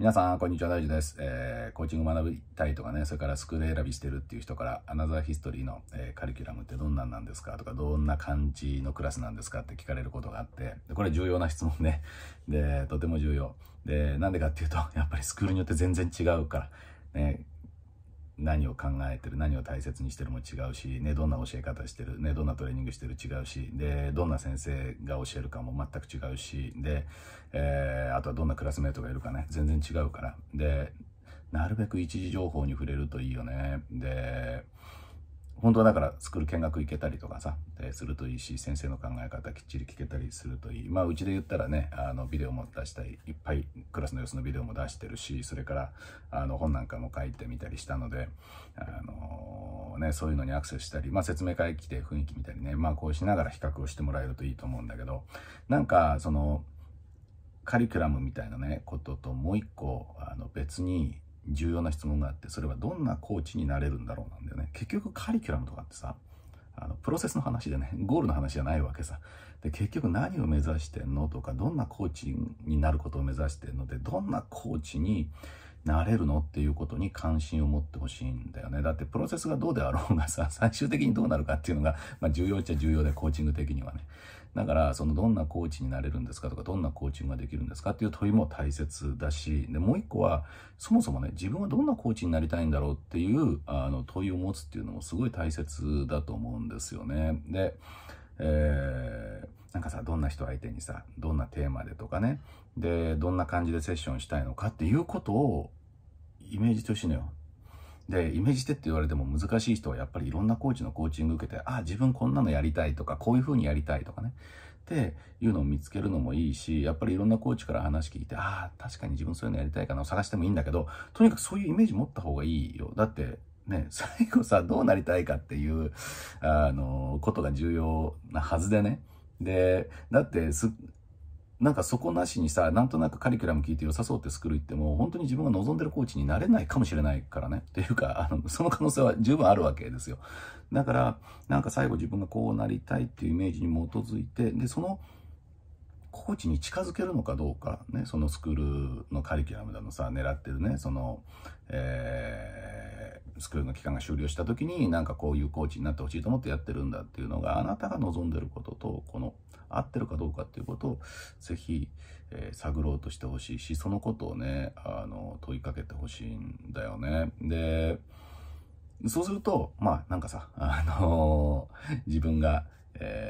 皆さん、こんにちは、大地です。えー、コーチング学びたいとかね、それからスクール選びしてるっていう人から、アナザーヒストリーの、えー、カリキュラムってどんなんなんですかとか、どんな感じのクラスなんですかって聞かれることがあって、これ重要な質問ね。で、とても重要。で、なんでかっていうと、やっぱりスクールによって全然違うから、ね、何を考えてる何を大切にしてるも違うし、ね、どんな教え方してる、ね、どんなトレーニングしてる違うしでどんな先生が教えるかも全く違うしで、えー、あとはどんなクラスメートがいるかね全然違うからでなるべく一時情報に触れるといいよねで本当はだから作る見学行けたりとかさ、えー、するといいし、先生の考え方きっちり聞けたりするといい。まあ、うちで言ったらね、あの、ビデオも出したり、いっぱいクラスの様子のビデオも出してるし、それから、あの、本なんかも書いてみたりしたので、あのー、ね、そういうのにアクセスしたり、まあ、説明会来て雰囲気見たりね、まあ、こうしながら比較をしてもらえるといいと思うんだけど、なんか、その、カリキュラムみたいなね、ことともう一個、あの、別に、重要な質問があってそれはどんなコーチになれるんだろうなんだよね結局カリキュラムとかってさあのプロセスの話でね ゴールの話じゃないわけさで結局何を目指してんのとかどんなコーチになることを目指してんのでどんなコーチになれるのっていうことに関心を持ってほしいんだよね。だってプロセスがどうであろうがさ、最終的にどうなるかっていうのが、まあ、重要っちゃ重要で、コーチング的にはね。だから、そのどんなコーチになれるんですかとか、どんなコーチングができるんですかっていう問いも大切だし、で、もう一個は、そもそもね、自分はどんなコーチになりたいんだろうっていう、あの、問いを持つっていうのもすごい大切だと思うんですよね。で、えー、なんかさ、どんな人相手にさ、どんなテーマでとかね、で、どんな感じでセッションしたいのかっていうことをイメージとしてのよ。で、イメージしてって言われても難しい人はやっぱりいろんなコーチのコーチング受けて、あ、自分こんなのやりたいとか、こういう風にやりたいとかね。っていうのを見つけるのもいいし、やっぱりいろんなコーチから話聞いて、ああ、確かに自分そういうのやりたいかなを探してもいいんだけど、とにかくそういうイメージ持った方がいいよ。だって、ね、最後さ、どうなりたいかっていう、あの、ことが重要なはずでね。で、だってす、なんかそこなしにさ、なんとなくカリキュラム聞いて良さそうってスクール行っても、本当に自分が望んでるコーチになれないかもしれないからね。ていうか、あの、その可能性は十分あるわけですよ。だから、なんか最後自分がこうなりたいっていうイメージに基づいて、で、その、コーチに近づけるのかどうか、ね、そのスクールのカリキュラムだのさ、狙ってるね、その、えースクールの期間が終了した時になんかこういうコーチになってほしいと思ってやってるんだっていうのがあなたが望んでることとこの合ってるかどうかっていうことをぜひ、えー、探ろうとしてほしいしそのことをねあの問いかけてほしいんだよね。でそうするとまあなんかさあのー、自分が、えー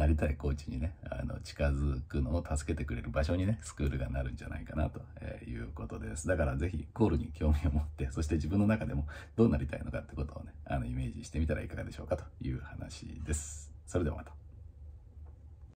なりたいコーチにね、あの、近づくのを助けてくれる場所にね、スクールがなるんじゃないかなということです。だからぜひ、コールに興味を持って、そして自分の中でもどうなりたいのかってことをね、あの、イメージしてみたらいかがでしょうかという話です。それではまた。